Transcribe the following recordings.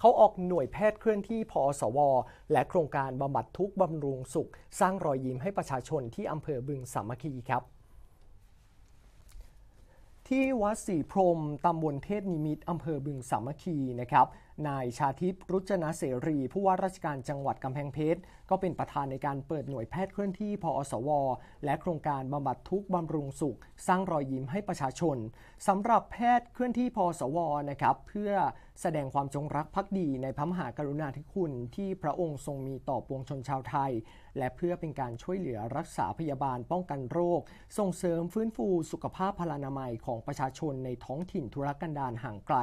เขาออกหน่วยแพทย์เคลื่อนที่พอสว และโครงการบำบัดทุกบำรุงสุข สร้างรอยยิ้มให้ประชาชนที่อำเภอบึงสามัคคีครับที่วัดศรีพรมตำบลเทศนิมิต อำเภอบึงสามัคคี นะครับ นายชาทิพย์รุจนาเสรี ผู้ว่าราชการจังหวัดกำแพงเพชร ก็เป็นประธานในการเปิดหน่วยแพทย์เคลื่อนที่พอสว และโครงการบำบัดทุกบำรุงสุข สร้างรอยยิ้มให้ประชาชนสำหรับแพทย์เคลื่อนที่พอสวนะครับเพื่อแสดงความจงรักภักดีในพระมหากรุณาธิคุณที่พระองค์ทรงมีต่อปวงชนชาวไทย และเพื่อเป็นการช่วยเหลือรักษาพยาบาลป้องกันโรค ส่งเสริมฟื้นฟูสุขภาพพลานามัยของประชาชนในท้องถิ่นธุรกันดารห่างไกล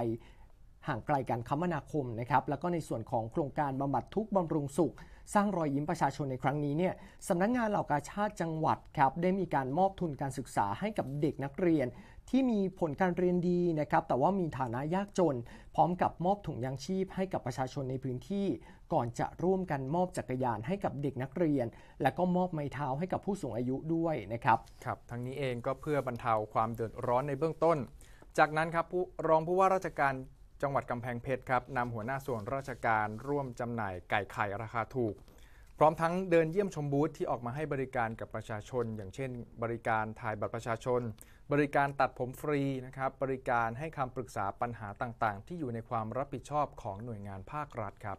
ห่างไกลการคมนาคมนะครับแล้วก็ในส่วนของโครงการบำบัดทุกบำรุงสุขสร้างรอยยิ้มประชาชนในครั้งนี้เนี่ยสำนักงงานเหล่ากาชาติจังหวัดครับได้มีการมอบทุนการศึกษาให้กับเด็กนักเรียน ที่มีผลการเรียนดีนะครับแต่ว่ามีฐานะยากจน พร้อมกับมอบถุงยางชีพให้กับประชาชนในพื้นที่ ก่อนจะร่วมกันมอบจักรยานให้กับเด็กนักเรียน และก็มอบไม้เท้าให้กับผู้สูงอายุด้วยนะครับครับทั้งนี้เองก็เพื่อบรรเทาความเดือดร้อนในเบื้องต้น จากนั้นครับผู้รองผู้ว่าราชการจังหวัดกำแพงเพชรครับนำหัวหน้าส่วนราชการร่วมจำหน่ายไก่ไข่ราคาถูกพร้อมทั้งเดินเยี่ยมชมบูธที่ออกมาให้บริการกับประชาชน อย่างเช่น บริการถ่ายบัตรประชาชน บริการตัดผมฟรีนะครับ บริการให้คำปรึกษาปัญหาต่างๆ ที่อยู่ในความรับผิดชอบของหน่วยงานภาครัฐครับ